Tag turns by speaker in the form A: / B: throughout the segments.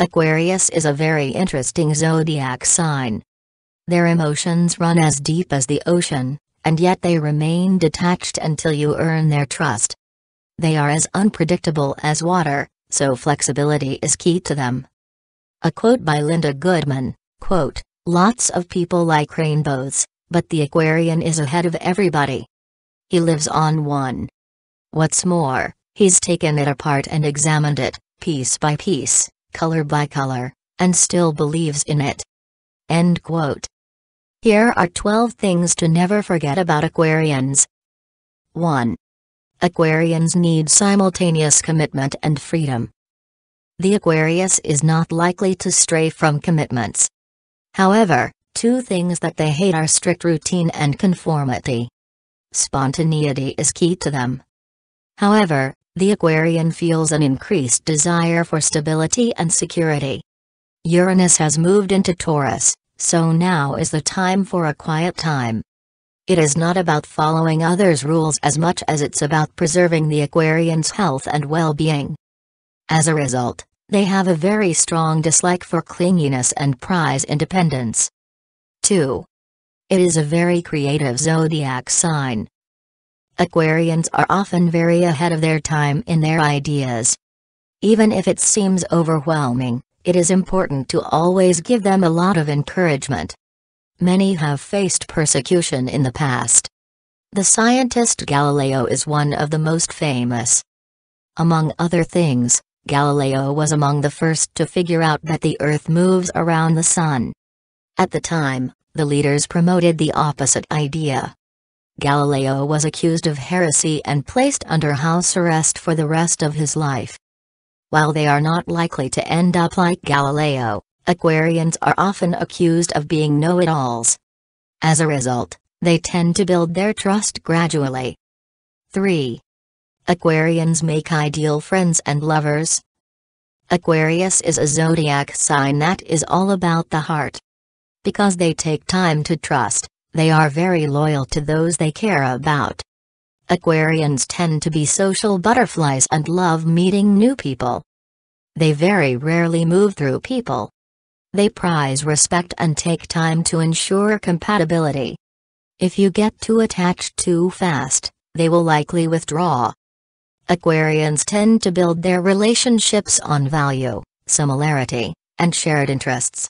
A: Aquarius is a very interesting zodiac sign. Their emotions run as deep as the ocean, and yet they remain detached until you earn their trust. They are as unpredictable as water, so flexibility is key to them. A quote by Linda Goodman, quote, Lots of people like rainbows, but the Aquarian is ahead of everybody. He lives on one. What's more, he's taken it apart and examined it, piece by piece color by color, and still believes in it. End quote. Here are 12 things to never forget about Aquarians. 1. Aquarians need simultaneous commitment and freedom. The Aquarius is not likely to stray from commitments. However, two things that they hate are strict routine and conformity. Spontaneity is key to them. However, the Aquarian feels an increased desire for stability and security. Uranus has moved into Taurus, so now is the time for a quiet time. It is not about following others' rules as much as it's about preserving the Aquarian's health and well-being. As a result, they have a very strong dislike for clinginess and prize independence. 2. It is a very creative zodiac sign, Aquarians are often very ahead of their time in their ideas. Even if it seems overwhelming, it is important to always give them a lot of encouragement. Many have faced persecution in the past. The scientist Galileo is one of the most famous. Among other things, Galileo was among the first to figure out that the Earth moves around the Sun. At the time, the leaders promoted the opposite idea, Galileo was accused of heresy and placed under house arrest for the rest of his life. While they are not likely to end up like Galileo, Aquarians are often accused of being know-it-alls. As a result, they tend to build their trust gradually. 3. Aquarians make ideal friends and lovers. Aquarius is a zodiac sign that is all about the heart. Because they take time to trust, they are very loyal to those they care about. Aquarians tend to be social butterflies and love meeting new people. They very rarely move through people. They prize respect and take time to ensure compatibility. If you get too attached too fast, they will likely withdraw. Aquarians tend to build their relationships on value, similarity, and shared interests.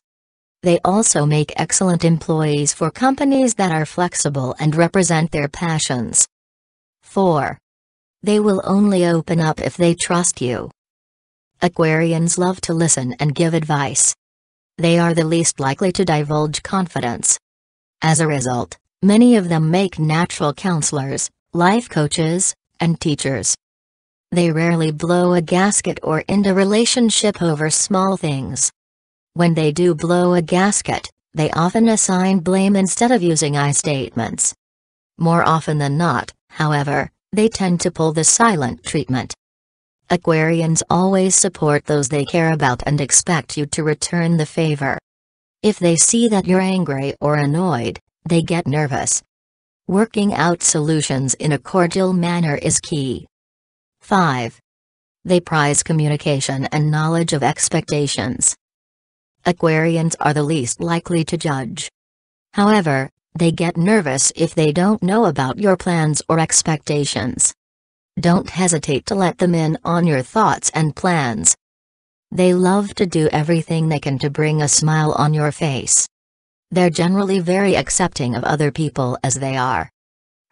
A: They also make excellent employees for companies that are flexible and represent their passions. 4. They will only open up if they trust you. Aquarians love to listen and give advice. They are the least likely to divulge confidence. As a result, many of them make natural counselors, life coaches, and teachers. They rarely blow a gasket or end a relationship over small things. When they do blow a gasket, they often assign blame instead of using I statements. More often than not, however, they tend to pull the silent treatment. Aquarians always support those they care about and expect you to return the favor. If they see that you're angry or annoyed, they get nervous. Working out solutions in a cordial manner is key. 5. They prize communication and knowledge of expectations. Aquarians are the least likely to judge. However, they get nervous if they don't know about your plans or expectations. Don't hesitate to let them in on your thoughts and plans. They love to do everything they can to bring a smile on your face. They're generally very accepting of other people as they are.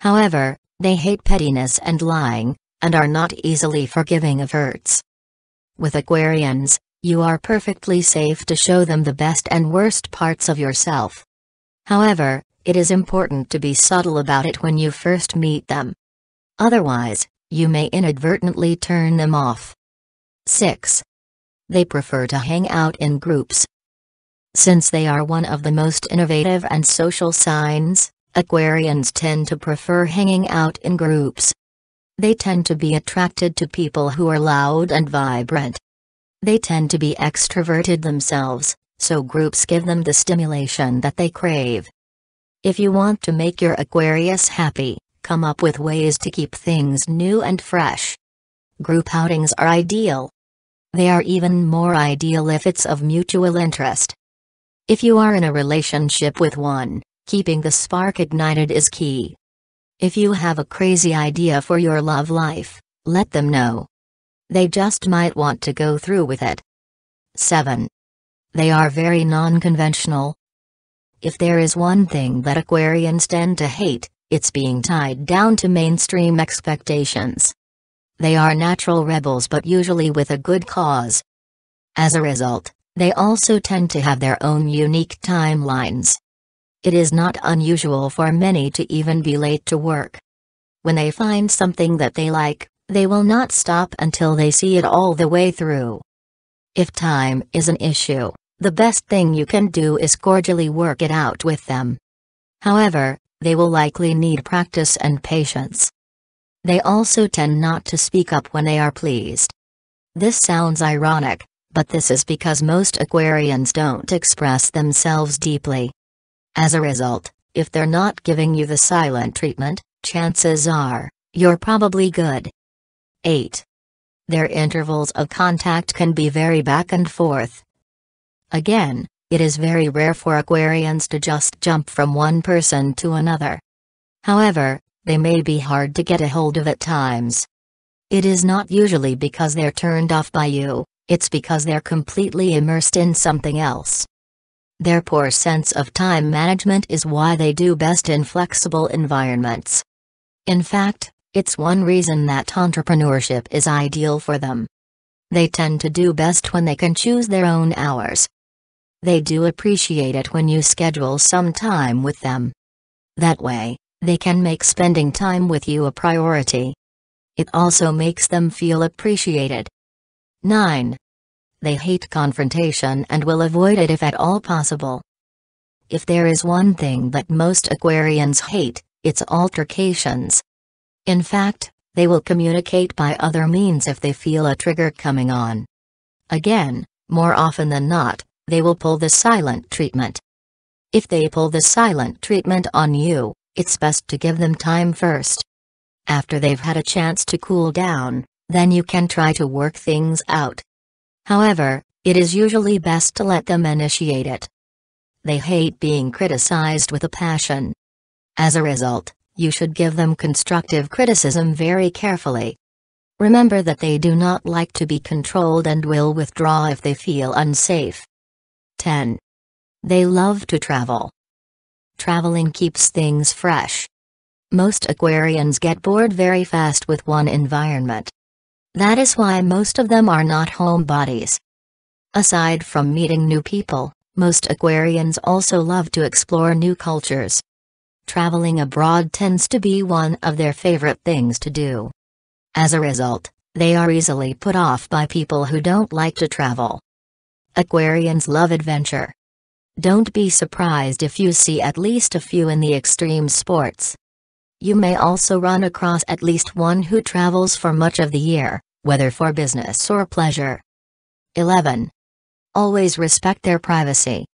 A: However, they hate pettiness and lying, and are not easily forgiving of hurts. With Aquarians, you are perfectly safe to show them the best and worst parts of yourself. However, it is important to be subtle about it when you first meet them. Otherwise, you may inadvertently turn them off. 6. They prefer to hang out in groups. Since they are one of the most innovative and social signs, Aquarians tend to prefer hanging out in groups. They tend to be attracted to people who are loud and vibrant. They tend to be extroverted themselves, so groups give them the stimulation that they crave. If you want to make your Aquarius happy, come up with ways to keep things new and fresh. Group outings are ideal. They are even more ideal if it's of mutual interest. If you are in a relationship with one, keeping the spark ignited is key. If you have a crazy idea for your love life, let them know. They just might want to go through with it. 7. They are very non-conventional. If there is one thing that Aquarians tend to hate, it's being tied down to mainstream expectations. They are natural rebels but usually with a good cause. As a result, they also tend to have their own unique timelines. It is not unusual for many to even be late to work. When they find something that they like, they will not stop until they see it all the way through. If time is an issue, the best thing you can do is cordially work it out with them. However, they will likely need practice and patience. They also tend not to speak up when they are pleased. This sounds ironic, but this is because most Aquarians don't express themselves deeply. As a result, if they're not giving you the silent treatment, chances are, you're probably good. 8. Their intervals of contact can be very back and forth. Again, it is very rare for Aquarians to just jump from one person to another. However, they may be hard to get a hold of at times. It is not usually because they're turned off by you, it's because they're completely immersed in something else. Their poor sense of time management is why they do best in flexible environments. In fact, it's one reason that entrepreneurship is ideal for them. They tend to do best when they can choose their own hours. They do appreciate it when you schedule some time with them. That way, they can make spending time with you a priority. It also makes them feel appreciated. 9. They hate confrontation and will avoid it if at all possible. If there is one thing that most Aquarians hate, it's altercations. In fact, they will communicate by other means if they feel a trigger coming on. Again, more often than not, they will pull the silent treatment. If they pull the silent treatment on you, it's best to give them time first. After they've had a chance to cool down, then you can try to work things out. However, it is usually best to let them initiate it. They hate being criticized with a passion. As a result, you should give them constructive criticism very carefully. Remember that they do not like to be controlled and will withdraw if they feel unsafe. 10. They love to travel. Traveling keeps things fresh. Most Aquarians get bored very fast with one environment. That is why most of them are not homebodies. Aside from meeting new people, most Aquarians also love to explore new cultures traveling abroad tends to be one of their favorite things to do. As a result, they are easily put off by people who don't like to travel. Aquarians love adventure. Don't be surprised if you see at least a few in the extreme sports. You may also run across at least one who travels for much of the year, whether for business or pleasure. 11. Always respect their privacy.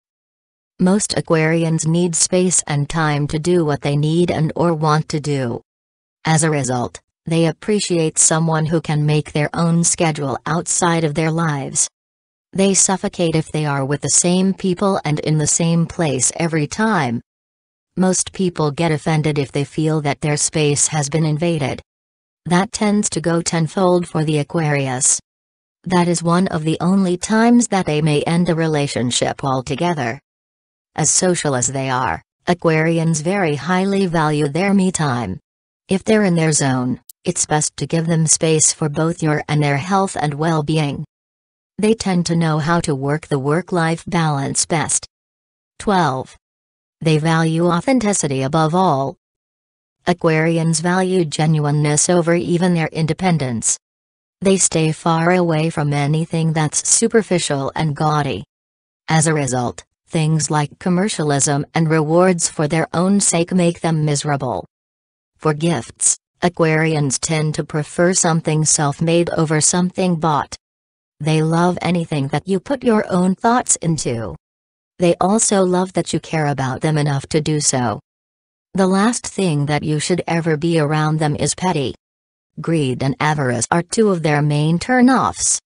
A: Most Aquarians need space and time to do what they need and or want to do. As a result, they appreciate someone who can make their own schedule outside of their lives. They suffocate if they are with the same people and in the same place every time. Most people get offended if they feel that their space has been invaded. That tends to go tenfold for the Aquarius. That is one of the only times that they may end a relationship altogether. As social as they are, Aquarians very highly value their me time. If they're in their zone, it's best to give them space for both your and their health and well being. They tend to know how to work the work life balance best. 12. They value authenticity above all. Aquarians value genuineness over even their independence. They stay far away from anything that's superficial and gaudy. As a result, Things like commercialism and rewards for their own sake make them miserable. For gifts, Aquarians tend to prefer something self-made over something bought. They love anything that you put your own thoughts into. They also love that you care about them enough to do so. The last thing that you should ever be around them is petty. Greed and avarice are two of their main turn-offs.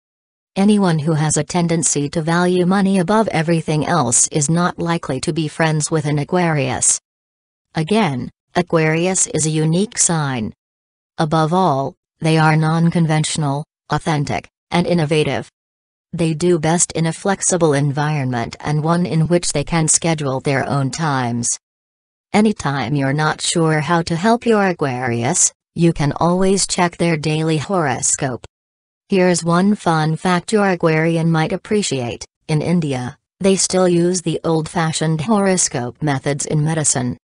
A: Anyone who has a tendency to value money above everything else is not likely to be friends with an Aquarius. Again, Aquarius is a unique sign. Above all, they are non-conventional, authentic, and innovative. They do best in a flexible environment and one in which they can schedule their own times. Anytime you're not sure how to help your Aquarius, you can always check their daily horoscope. Here's one fun fact your Aquarian might appreciate. In India, they still use the old-fashioned horoscope methods in medicine.